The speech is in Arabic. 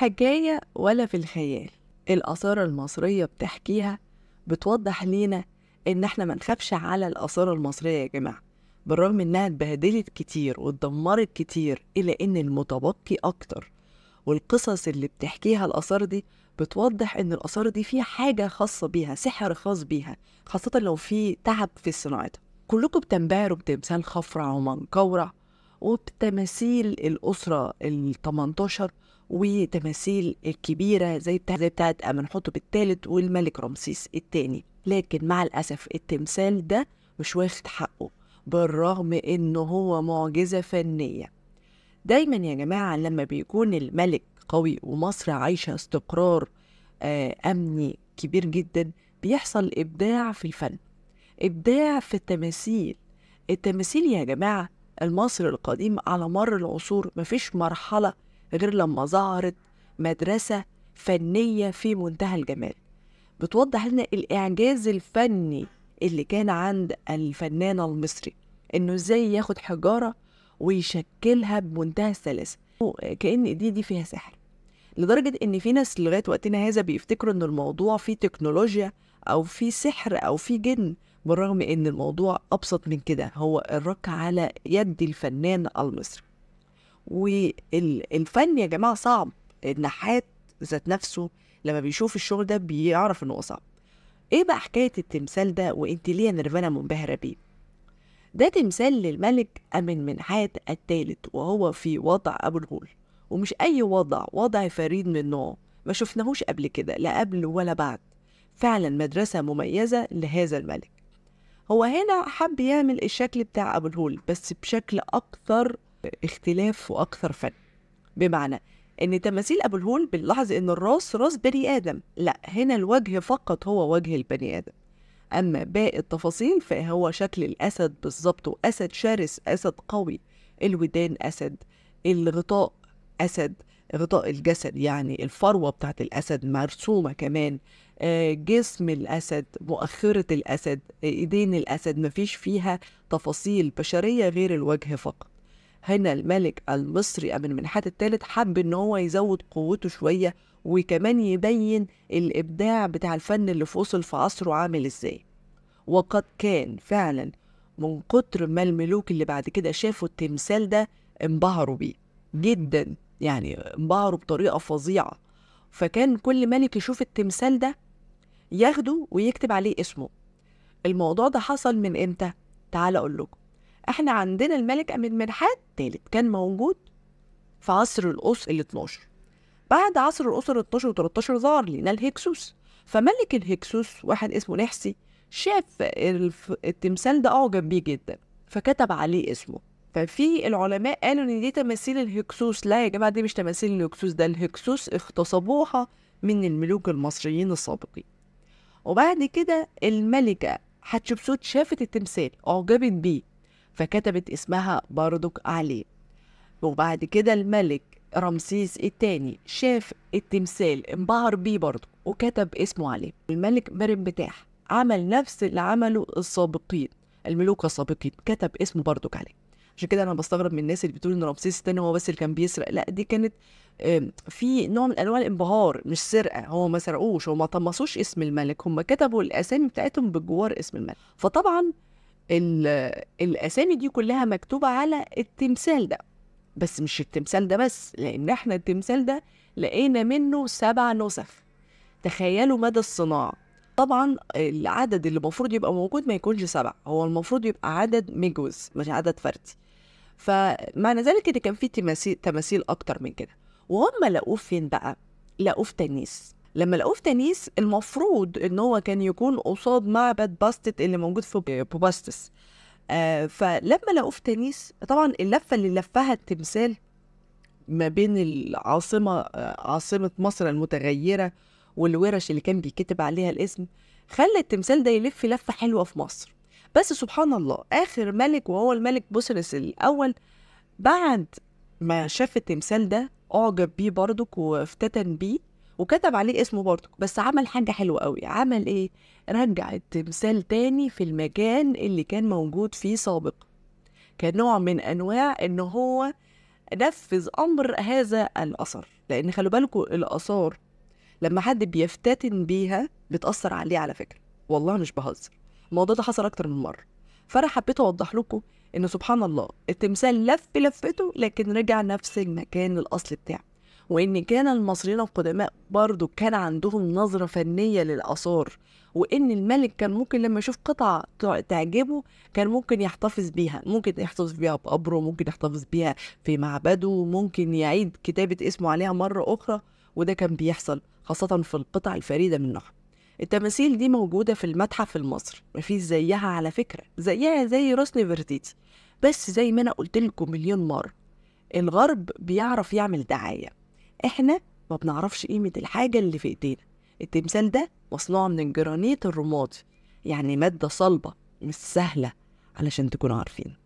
حكاية ولا في الخيال الآثار المصرية بتحكيها بتوضح لينا إن إحنا ما نخافش على الآثار المصرية يا جماعة بالرغم إنها اتبهدلت كتير واتدمرت كتير إلا إن المتبقي أكتر والقصص اللي بتحكيها الآثار دي بتوضح إن الآثار دي فيها حاجة خاصة بيها سحر خاص بيها خاصة لو في تعب في صناعتها كلكم بتنبهروا بتمثال خفرع ومنقورع وبتماثيل الأسرة ال 18 وتماثيل الكبيرة زي زي بتاعة أمنحتب الثالث والملك رمسيس الثاني لكن مع الأسف التمثال ده مش واخد حقه بالرغم إنه هو معجزة فنية دايما يا جماعة لما بيكون الملك قوي ومصر عايشة استقرار آه، أمني كبير جدا بيحصل إبداع في الفن إبداع في التماثيل التماثيل يا جماعة المصري القديم على مر العصور مفيش مرحلة غير لما ظهرت مدرسة فنية في منتهى الجمال بتوضح لنا الإعجاز الفني اللي كان عند الفنان المصري إنه إزاي ياخد حجارة ويشكلها بمنتهى السلاسة كأن دي دي فيها سحر لدرجة إن في ناس لغاية وقتنا هذا بيفتكروا إن الموضوع فيه تكنولوجيا أو فيه سحر أو فيه جن بالرغم إن الموضوع أبسط من كده هو الرك على يد الفنان المصري والفن يا جماعه صعب النحات ذات نفسه لما بيشوف الشغل ده بيعرف ان هو صعب ايه بقى حكايه التمثال ده وانت ليه نيرفانا منبهره بيه ده تمثال للملك أمن منحات الثالث وهو في وضع أبو الهول ومش أي وضع وضع فريد من نوعه ما شفناهوش قبل كده لا قبل ولا بعد فعلا مدرسة مميزة لهذا الملك هو هنا حب يعمل الشكل بتاع أبو الهول بس بشكل أكثر اختلاف واكثر فن بمعنى ان تماثيل ابو الهول بنلاحظ ان الراس راس بني ادم لا هنا الوجه فقط هو وجه البني ادم اما باقي التفاصيل فهو شكل الاسد بالظبط واسد شرس اسد قوي الودان اسد الغطاء اسد غطاء الجسد يعني الفروة بتاعت الأسد مرسومة كمان آه، جسم الأسد مؤخرة الأسد إيدين الأسد مفيش فيها تفاصيل بشرية غير الوجه فقط هنا الملك المصري أبن منحات الثالث حب إن هو يزود قوته شوية وكمان يبين الإبداع بتاع الفن اللي في وصل في عصره عامل إزاي وقد كان فعلا من كتر ما الملوك اللي بعد كده شافوا التمثال ده انبهروا بيه جدا يعني انبهروا بطريقة فظيعة فكان كل ملك يشوف التمثال ده ياخده ويكتب عليه اسمه الموضوع ده حصل من امتى؟ تعال اقول لكم احنا عندنا الملك أمين مرحات تالت كان موجود في عصر الأسر ال 12 بعد عصر الأسر 12 و13 ظهر لنا الهكسوس فملك الهكسوس واحد اسمه نحسي شاف التمثال ده أعجب بيه جدا فكتب عليه اسمه ففي العلماء قالوا ان دي تماثيل الهكسوس لا يا جماعه دي مش تماثيل الهكسوس ده الهكسوس اغتصبوها من الملوك المصريين السابقين وبعد كده الملكه حتشبسوت شافت التمثال اعجبت بيه فكتبت اسمها بردك عليه وبعد كده الملك رمسيس الثاني شاف التمثال انبهر بيه برضه وكتب اسمه عليه الملك بتاح عمل نفس اللي عمله السابقين الملوك السابقين كتب اسمه بردك عليه عشان كده انا بستغرب من الناس اللي بتقول ان رمسيس الثاني هو بس اللي كان بيسرق لا دي كانت في نوع من انواع الانبهار مش سرقه هو ما سرقوش هو ما طمسوش اسم الملك هم كتبوا الاسامي بتاعتهم بجوار اسم الملك فطبعا الاسامي دي كلها مكتوبه على التمثال ده بس مش التمثال ده بس لان احنا التمثال ده لقينا منه سبع نسخ تخيلوا مدى الصناعه طبعا العدد اللي المفروض يبقى موجود ما يكونش سبع هو المفروض يبقى عدد مجوز مش عدد فردي فمعنى ذلك ان كان في تماثيل تماثيل اكتر من كده وهم لقوه فين بقى لقوه في تنيس لما لقوه في تانيس المفروض ان هو كان يكون قصاد معبد باستت اللي موجود في بوباستس آه فلما لقوه في تانيس طبعا اللفه اللي لفها التمثال ما بين العاصمه آه عاصمه مصر المتغيره والورش اللي كان بيكتب عليها الاسم خلى التمثال ده يلف لفه حلوه في مصر بس سبحان الله اخر ملك وهو الملك بوسرس الاول بعد ما شاف التمثال ده اعجب بيه برضك وافتتن بيه وكتب عليه اسمه برضه بس عمل حاجه حلوه قوي عمل ايه رجع التمثال تاني في المكان اللي كان موجود فيه سابقا نوع من انواع ان هو نفذ امر هذا الاثر لان خلوا بالكم الاثار لما حد بيفتتن بيها بتاثر عليه على فكره والله مش بهزر الموضوع ده حصل اكتر من مره فانا حبيت اوضح لكم ان سبحان الله التمثال لف لفته لكن رجع نفس المكان الاصلي بتاعه وإن كان المصريين القدماء برضو كان عندهم نظرة فنية للآثار وإن الملك كان ممكن لما يشوف قطعة تعجبه كان ممكن يحتفظ بيها ممكن يحتفظ بيها بقبره ممكن يحتفظ بيها في معبده ممكن يعيد كتابة اسمه عليها مرة أخرى وده كان بيحصل خاصة في القطع الفريدة من نوعها التماثيل دي موجودة في المتحف المصري مفيش زيها على فكرة زيها زي راس فيرتيتي بس زي ما أنا قلت لكم مليون مرة الغرب بيعرف يعمل دعاية احنا ما بنعرفش قيمة الحاجة اللي في ايدينا التمثال ده مصنوع من الجرانيت الرمادي يعني مادة صلبة مش سهلة علشان تكونوا عارفين